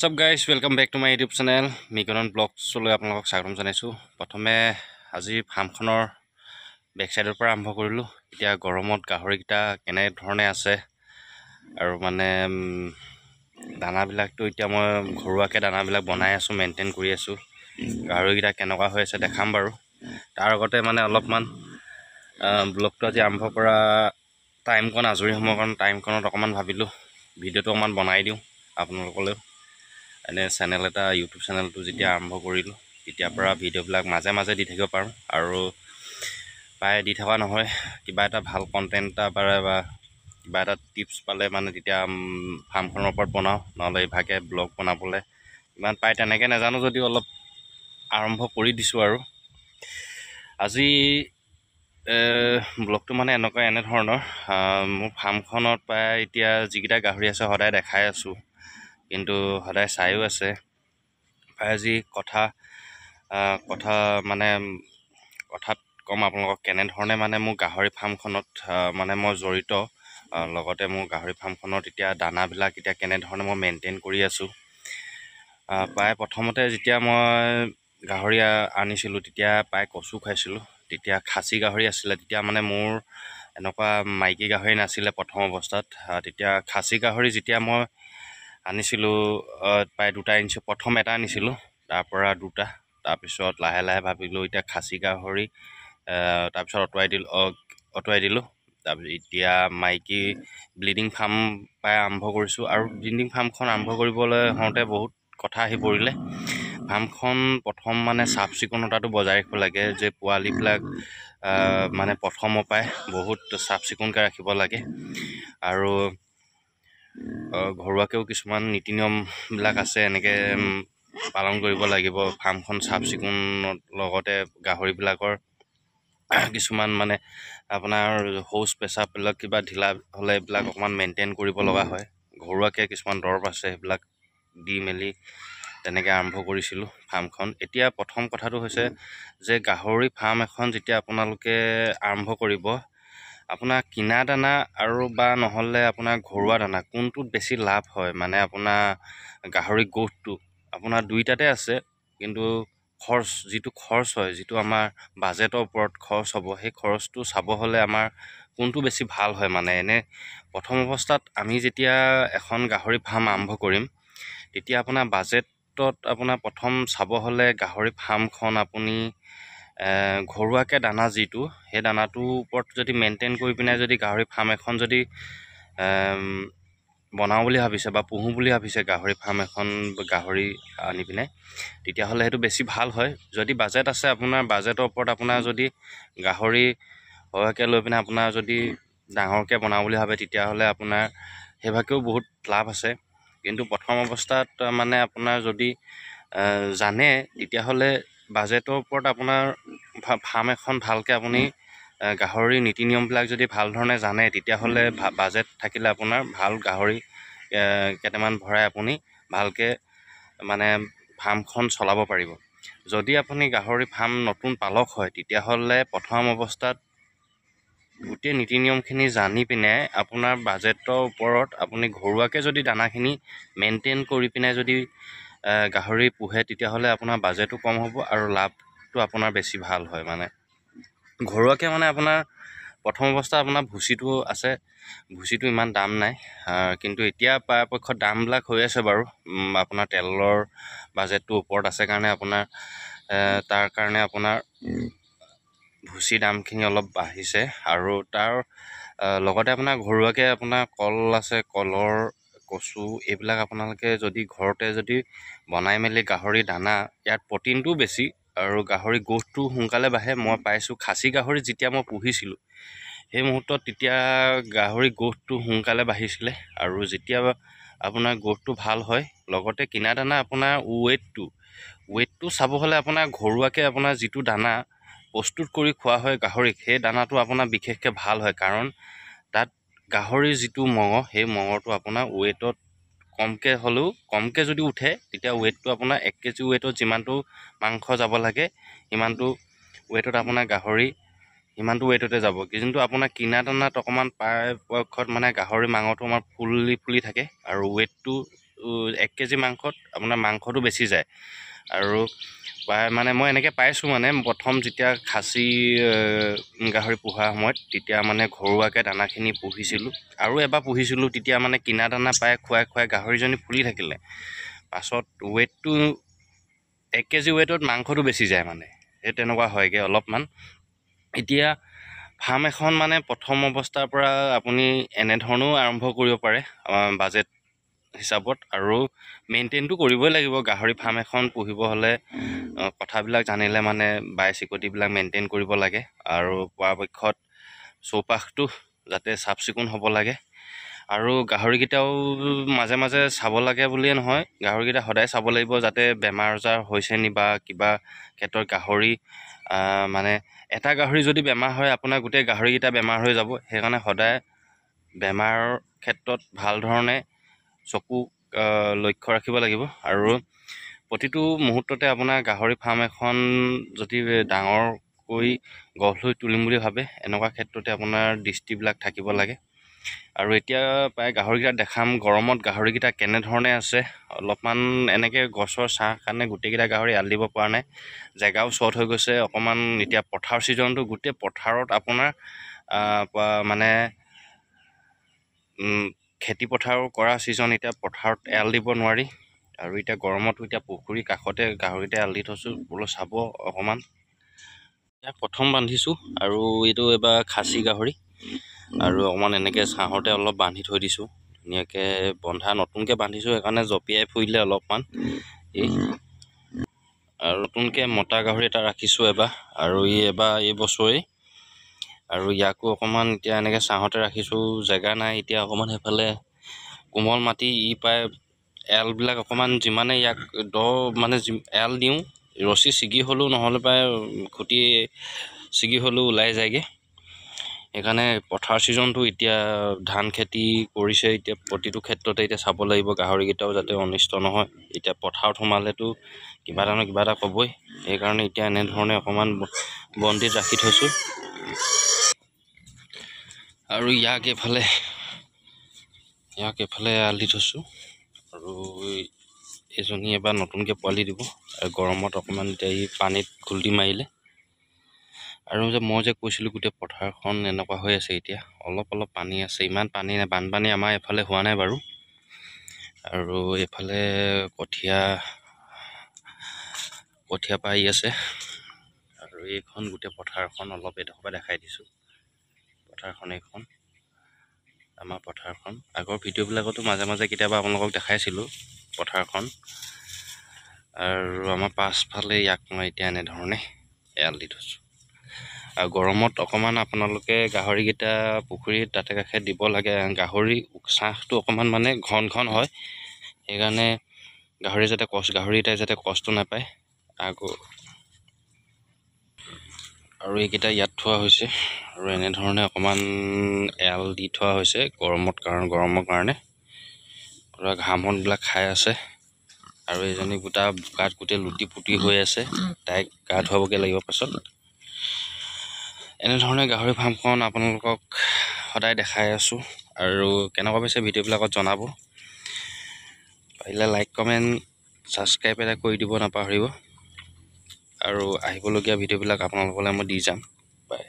WhatsApp guys welcome back to my YouTube channel মিকনন ব্লগছলৈ আপোনালোকক স্বাগতম জনাইছোঁ প্ৰথমে আজি ফাৰ্মখনৰ বেক চাইডৰ পৰা আৰম্ভ কৰিলোঁ এতিয়া গৰমত গাহৰিকেইটা কেনেধৰণে আছে আৰু মানে দানাবিলাকতো এতিয়া মই ঘৰুৱাকৈ দানাবিলাক বনাই আছোঁ মেইনটেইন কৰি আছোঁ গাহৰিকেইটা কেনেকুৱা হৈ আছে দেখাম বাৰু তাৰ আগতে মানে অলপমান ব্লগটো আজি আৰম্ভ কৰা টাইমকণ আজৰি সময়কণ টাইমকণত অকণমান ভাবিলোঁ ভিডিঅ'টো অকণমান বনাই দিওঁ আপোনালোকলৈও এনে চেনেল এটা ইউটিউব চেনেলটো যেতিয়া আৰম্ভ কৰিলোঁ তেতিয়াৰ পৰা ভিডিঅ'বিলাক মাজে মাজে দি থাকিব পাৰোঁ আৰু প্ৰায় দি থকা নহয় কিবা এটা ভাল কণ্টেণ্ট এটা পাৰে বা কিবা এটা টিপছ পালে মানে তেতিয়া ফাৰ্মখনৰ ওপৰত বনাওঁ নহ'লে ইভাগে ব্লগ বনাবলৈ ইমান প্ৰায় তেনেকৈ নাজানো যদিও অলপ আৰম্ভ কৰি দিছোঁ আৰু আজি ব্লগটো মানে এনেকুৱা এনেধৰণৰ মোৰ ফাৰ্মখনত প্ৰায় এতিয়া যিকেইটা গাহৰি আছে সদায় দেখাই আছোঁ কিন্তু সদায় চায়ো আছে ফায়াৰ কথা কথা মানে কথাত ক'ম আপোনালোকক কেনেধৰণে মানে মোৰ গাহৰি ফাৰ্মখনত মানে মই জড়িত লগতে মোৰ গাহৰি ফাৰ্মখনত এতিয়া দানাবিলাক এতিয়া কেনেধৰণে মই মেইনটেইন কৰি আছোঁ প্ৰায় প্ৰথমতে যেতিয়া মই গাহৰি আনিছিলোঁ তেতিয়া প্ৰায় কচু খাইছিলোঁ তেতিয়া খাচী গাহৰি আছিলে তেতিয়া মানে মোৰ এনেকুৱা মাইকী গাহৰি নাছিলে প্ৰথম অৱস্থাত তেতিয়া খাচী গাহৰি যেতিয়া মই আনিছিলোঁ প্ৰায় দুটা আনিছোঁ প্ৰথম এটা আনিছিলোঁ তাৰপৰা দুটা তাৰপিছত লাহে লাহে ভাবিলোঁ এতিয়া খাচী গাহৰি তাৰপিছত আঁতৰাই দিলোঁ আঁতৰাই দিলোঁ তাৰপিছত এতিয়া মাইকী ব্লিডিং ফাৰ্ম পৰাই আৰম্ভ কৰিছোঁ আৰু ব্লিডিং ফাৰ্মখন আৰম্ভ কৰিবলৈ হওঁতে বহুত কথা আহি পৰিলে ফাৰ্মখন প্ৰথম মানে চাফ চিকুণতাটো বজাই ৰাখিব লাগে যে পোৱালিবিলাক মানে প্ৰথমৰ পৰাই বহুত চাফ চিকুণকৈ ৰাখিব লাগে আৰু ঘৰুৱাকেও কিছুমান নীতি নিয়মবিলাক আছে এনেকৈ পালন কৰিব লাগিব ফাৰ্মখন চাফ চিকুণত লগতে গাহৰিবিলাকৰ কিছুমান মানে আপোনাৰ শৌচ পেচাববিলাক কিবা ঢিলা হ'লে এইবিলাক অকণমান মেইনটেইন কৰিব লগা হয় ঘৰুৱাকে কিছুমান দৰৱ আছে সেইবিলাক দি মেলি তেনেকৈ আৰম্ভ কৰিছিলোঁ ফাৰ্মখন এতিয়া প্ৰথম কথাটো হৈছে যে গাহৰি ফাৰ্ম এখন যেতিয়া আপোনালোকে আৰম্ভ কৰিব আপোনাৰ কিনা দানা আৰু বা নহ'লে আপোনাৰ ঘৰুৱা দানা কোনটোত বেছি লাভ হয় মানে আপোনাৰ গাহৰি গ্ৰ'থটো আপোনাৰ দুইটাতে আছে কিন্তু খৰচ যিটো খৰচ হয় যিটো আমাৰ বাজেটৰ ওপৰত খৰচ হ'ব সেই খৰচটো চাব হ'লে আমাৰ কোনটো বেছি ভাল হয় মানে এনে প্ৰথম অৱস্থাত আমি যেতিয়া এখন গাহৰি ফাৰ্ম আৰম্ভ কৰিম তেতিয়া আপোনাৰ বাজেটত আপোনাৰ প্ৰথম চাব হ'লে গাহৰি ফাৰ্মখন আপুনি ঘৰুৱাকৈ দানা যিটো সেই দানাটোৰ ওপৰত যদি মেইনটেইন কৰি পিনে যদি গাহৰি ফাৰ্ম এখন যদি বনাওঁ বুলি ভাবিছে বা পুহোঁ বুলি ভাবিছে গাহৰি ফাৰ্ম এখন গাহৰি আনি পিনে তেতিয়াহ'লে সেইটো বেছি ভাল হয় যদি বাজেট আছে আপোনাৰ বাজেটৰ ওপৰত আপোনাৰ যদি গাহৰি সৰহকৈ লৈ পিনে আপোনাৰ যদি ডাঙৰকৈ বনাওঁ বুলি ভাবে তেতিয়াহ'লে আপোনাৰ সেইভাগেও বহুত লাভ আছে কিন্তু প্ৰথম অৱস্থাত মানে আপোনাৰ যদি জানে তেতিয়াহ'লে বাজেটৰ ওপৰত আপোনাৰ ফাৰ্ম এখন ভালকৈ আপুনি গাহৰি নীতি নিয়মবিলাক যদি ভাল ধৰণে জানে তেতিয়াহ'লে বাজেট থাকিলে আপোনাৰ ভাল গাহৰি কেইটামান ভৰাই আপুনি ভালকৈ মানে ফাৰ্মখন চলাব পাৰিব যদি আপুনি গাহৰি ফাৰ্ম নতুন পালক হয় তেতিয়াহ'লে প্ৰথম অৱস্থাত গোটেই নীতি নিয়মখিনি জানি পিনে আপোনাৰ বাজেটৰ ওপৰত আপুনি ঘৰুৱাকৈ যদি দানাখিনি মেইনটেইন কৰি পিনে যদি গাহৰি পোহে তেতিয়াহ'লে আপোনাৰ বাজেটো কম হ'ব আৰু লাভটো আপোনাৰ বেছি ভাল হয় মানে ঘৰুৱাকৈ মানে আপোনাৰ প্ৰথম অৱস্থা আপোনাৰ ভুচিটো আছে ভুচিটো ইমান দাম নাই কিন্তু এতিয়া পৰাপক্ষত দামবিলাক হৈ আছে বাৰু আপোনাৰ তেলৰ বাজেটটো ওপৰত আছে কাৰণে আপোনাৰ তাৰ কাৰণে আপোনাৰ ভুচি দামখিনি অলপ বাঢ়িছে আৰু তাৰ লগতে আপোনাৰ ঘৰুৱাকৈ আপোনাৰ কল আছে কলৰ কচু এইবিলাক আপোনালোকে যদি ঘৰতে যদি বনাই মেলি গাহৰি দানা ইয়াত প্ৰটিনটো বেছি আৰু গাহৰি গ্ৰ'থটো সোনকালে বাঢ়ে মই পাইছোঁ খাচী গাহৰি যেতিয়া মই পুহিছিলোঁ সেই মুহূৰ্তত তেতিয়া গাহৰি গ্ৰ'থটো সোনকালে বাঢ়িছিলে আৰু যেতিয়া আপোনাৰ গ্ৰ'থটো ভাল হয় লগতে কিনা দানা আপোনাৰ ৱেইটটো ৱেইটটো চাব হ'লে আপোনাৰ ঘৰুৱাকৈ আপোনাৰ যিটো দানা প্ৰস্তুত কৰি খোৱা হয় গাহৰিক সেই দানাটো আপোনাৰ বিশেষকৈ ভাল হয় কাৰণ গাহৰি যিটো মঙহ সেই মঙহটো আপোনাৰ ৱেটত কমকে হ'লেও কমকে যদি উঠে তেতিয়া ৱেটটো আপোনাৰ এক কেজি ৱেটত যিমানটো মাংস যাব লাগে সিমানটো ৱেটত আপোনাৰ গাহৰি সিমানটো ৱেটতে যাব কিন্তু আপোনাৰ কিনা দানাত অকণমান পাৰপক্ষত মানে গাহৰি মাংসটো আমাৰ ফুলি ফুলি থাকে আৰু ৱেটটো এক কেজি মাংসত আপোনাৰ মাংসটো বেছি যায় আৰু মানে মই এনেকৈ পাইছোঁ মানে প্ৰথম যেতিয়া খাচী গাহৰি পোহাৰ সময়ত তেতিয়া মানে ঘৰুৱাকৈ দানাখিনি পুহিছিলোঁ আৰু এবাৰ পুহিছিলোঁ তেতিয়া মানে কিনা দানা পাই খুৱাই খুৱাই গাহৰিজনী ফুলি থাকিলে পাছত ৱেইটটো এক কেজি ৱেইটত মাংসটো বেছি যায় মানে সেই তেনেকুৱা হয়গৈ অলপমান এতিয়া ফাৰ্ম এখন মানে প্ৰথম অৱস্থাৰ পৰা আপুনি এনেধৰণেও আৰম্ভ কৰিব পাৰে বাজেট হিচাপত আৰু মেইনটেইনটো কৰিবই লাগিব গাহৰি ফাৰ্ম এখন পুহিব হ'লে কথাবিলাক জানিলে মানে বাই চিকটিবিলাক মেইনটেইন কৰিব লাগে আৰু পৰাপক্ষত চৌপাশটো যাতে চাফ চিকুণ হ'ব লাগে আৰু গাহৰিকেইটাও মাজে মাজে চাব লাগে বুলিয়ে নহয় গাহৰিকেইটা সদায় চাব লাগিব যাতে বেমাৰ আজাৰ হৈছে নি বা কিবা ক্ষেত্ৰত গাহৰি মানে এটা গাহৰি যদি বেমাৰ হয় আপোনাৰ গোটেই গাহৰিকেইটা বেমাৰ হৈ যাব সেইকাৰণে সদায় বেমাৰৰ ক্ষেত্ৰত ভাল ধৰণে চকু লক্ষ্য ৰাখিব লাগিব আৰু প্ৰতিটো মুহূৰ্ততে আপোনাৰ গাহৰি ফাৰ্ম এখন যদি ডাঙৰকৈ গঢ় লৈ তুলিম বুলি ভাবে এনেকুৱা ক্ষেত্ৰতে আপোনাৰ দৃষ্টিবিলাক থাকিব লাগে আৰু এতিয়া প্ৰায় গাহৰিকেইটা দেখাম গৰমত গাহৰিকেইটা কেনেধৰণে আছে অলপমান এনেকৈ গছৰ ছাঁ কাৰণে গোটেইকেইটা গাহৰি এৰাল দিব পৰা নাই জেগাও চৰ্ট হৈ গৈছে অকণমান এতিয়া পথাৰ ছিজনটো গোটেই পথাৰত আপোনাৰ মানে খেতি পথাৰ কৰা ছিজন এতিয়া পথাৰত এল দিব নোৱাৰি আৰু এতিয়া গৰমতো এতিয়া পুখুৰী কাষতে গাহৰিতে এল দি থৈছোঁ বোলো চাব অকণমান ইয়াক প্ৰথম বান্ধিছোঁ আৰু এইটো এবাৰ খাচী গাহৰি আৰু অকণমান এনেকৈ ছাঁহতে অলপ বান্ধি থৈ দিছোঁ ধুনীয়াকৈ বন্ধা নতুনকৈ বান্ধিছোঁ সেইকাৰণে জঁপিয়াই ফুৰিলে অলপমান এই আৰু নতুনকৈ মতা গাহৰি এটা ৰাখিছোঁ এবাৰ আৰু এই এবাৰ এই বছৰেই আৰু ইয়াকো অকণমান এতিয়া এনেকৈ ছাঁহতে ৰাখিছোঁ জেগা নাই এতিয়া অকণমান সেইফালে কোমল মাটি ই পায় এলবিলাক অকণমান যিমানে ইয়াক দ মানে এল দিওঁ ৰছী ছিগি হ'লেও নহ'লে পায় খুটি ছিগি হ'লেও ওলাই যায়গৈ সেইকাৰণে পথাৰ ছিজনটো এতিয়া ধান খেতি কৰিছে এতিয়া প্ৰতিটো ক্ষেত্ৰতে এতিয়া চাব লাগিব গাহৰিকেইটাও যাতে অনিষ্ট নহয় এতিয়া পথাৰত সোমালেতো কিবা এটা নহয় কিবা এটা ক'বই সেইকাৰণে এতিয়া এনেধৰণে অকণমান বন্দীত ৰাখি থৈছোঁ আৰু ইয়াক এফালে ইয়াক এফালে আলি থৈছোঁ আৰু এজনী এবাৰ নতুনকৈ পোৱালি দিব আৰু গৰমত অকণমান এতিয়া ই পানীত খুল্টি মাৰিলে আৰু যে মই যে কৈছিলোঁ গোটেই পথাৰখন এনেকুৱা হৈ আছে এতিয়া অলপ অলপ পানী আছে ইমান পানী নাই বানপানী আমাৰ এফালে হোৱা নাই বাৰু আৰু এফালে কঠীয়া কঠীয়া পাৰি আছে আৰু এইখন গোটেই পথাৰখন অলপ এডোখৰ পৰা দেখাই দিছোঁ পথাৰখন এইখন আমাৰ পথাৰখন আগৰ ভিডিঅ'বিলাকতো মাজে মাজে কেতিয়াবা আপোনালোকক দেখাইছিলোঁ পথাৰখন আৰু আমাৰ পাছফালে ইয়াক মই এতিয়া এনেধৰণে এৰাল দি থৈছোঁ আৰু গৰমত অকণমান আপোনালোকে গাহৰিকেইটা পুখুৰীত তাতে কাষে দিব লাগে গাহৰি ছাঁহটো অকণমান মানে ঘন ঘন হয় সেইকাৰণে গাহৰি যাতে কষ্ট গাহৰিকেইটাই যাতে কষ্ট নাপায় আকৌ আৰু এইকেইটা ইয়াত থোৱা হৈছে আৰু এনেধৰণে অকণমান এৰাল দি থোৱা হৈছে গৰমত কাৰণ গৰমৰ কাৰণে পূৰা ঘামনবিলাক খাই আছে আৰু এজনী গোটা গাত গোটেই লুটি পুতি হৈ আছে তাইক গা ধুৱাবগে লাগিব পাছত এনেধৰণে গাহৰি ফাৰ্মখন আপোনালোকক সদায় দেখাই আছোঁ আৰু কেনেকুৱা পাইছে ভিডিঅ'বিলাকত জনাব পাৰিলে লাইক কমেণ্ট ছাবস্ক্ৰাইব এটা কৰি দিব নাপাহৰিব আৰু আহিবলগীয়া ভিডিঅ'বিলাক আপোনালোকলৈ মই দি যাম বাই